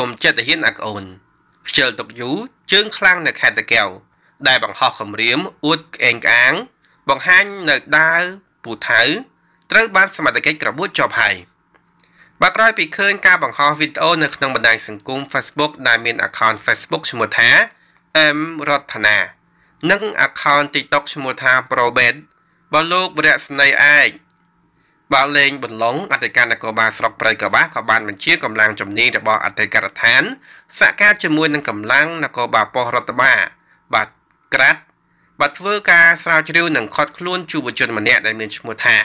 កុំចិត្តហ៊ានអាក់អូនខ្ជិលទុកយូរជើងខ្លាំងនៅខេត្តតាកែវដែលបង្ហោះគម្រាមអួតក្អេងក្អាង បង្ហាញនៅដាវពូថៅត្រូវបានសមត្ថកិច្ចក្បួតជាប់ហើយបើក្រោយពីឃើញការបង្ហោះវីដេអូនៅក្នុងបណ្ដាញសង្គម Facebook ដែលមាន account Facebook ឈ្មោះថា M រដ្ឋនានិង account TikTok ឈ្មោះថា Probet បើលោកវរៈស្នីឯកបើលេងបន្លងអធិការនគរបាលស្រុកព្រៃកបាសក៏បានបញ្ជាកម្លាំងជំនាញរបស់អធិការដ្ឋានសហការជាមួយនឹងកម្លាំងនគរបាលប៉ុស្តិ៍រដ្ឋបាលបាទក្រាត់បាទធ្វើការស្រាវជ្រាវនិងខត់ខ្លួនយុវជនម្នាក់ដែលមានឈ្មោះថា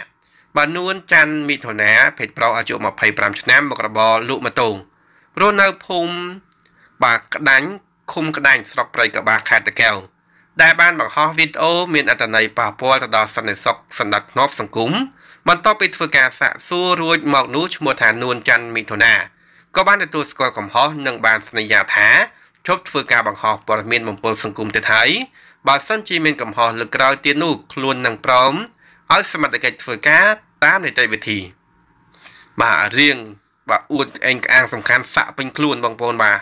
បាទនួនច័ន្ទមិថុនាភេទប្រុសអាយុ25ឆ្នាំមករបរលក់ម៉ូតូរស់នៅភូមិបាទក្ដាញ់ឃុំក្ដាញ់ស្រុកព្រៃកបាសខេត្តតាកែវដែលបានបង្ហោះវីដេអូមានអត្ថន័យប៉ះពាល់ទៅដល់សន្តិសុខសណ្ដាប់ធ្នាប់សង្គមបន្ទាប់ពីធ្វើការសាកសួររួចមកនោះឈ្មោះថានួនច័ន្ទមិថុនាក៏បានទទួលស្គាល់កំហុសនិងបានសន្យាថាជប់ធ្វើការបង្ហោះព័ត៌មានបំពល់សង្គមទៅហើយបើសិនជាមានកំហុសលើកក្រោយទៀតនោះខ្លួននឹងព្រមឲ្យសមត្ថកិច្ចធ្វើការតាមនីតិវិធីបាទរៀងបាទអួតអេងក្អាងសំខាន់សាក់ពេញខ្លួនបងប្អូនបាទ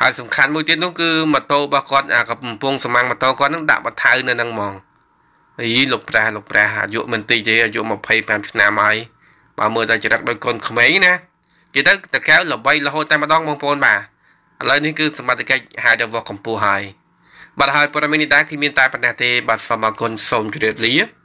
ហើយសំខាន់មួយទៀតនោះគឺម៉ូតូរបស់គាត់អាកំពុងសម្ាំងម៉ូតូគាត់នឹងដាក់បន្ថៅនៅនឹងហ្មងអីលោកប្រាលោកប្រាអាយុមិនតិចទេអាយុ25ឆ្នាំហើយបើមើលតែចរិតដោយកូនក្មេងណាគេទៅតកែវល្បីរហូតតែម្ដងបងប្អូនបាទឥឡូវនេះគឺសមត្ថកិច្ចហៅទៅវោះកម្ពុជាហើយបាទហើយព័ត៌មាននេះដែរគឺមានតែប៉ុណ្ណេះទេ បាទសូមអរគុណសូមជម្រាបលា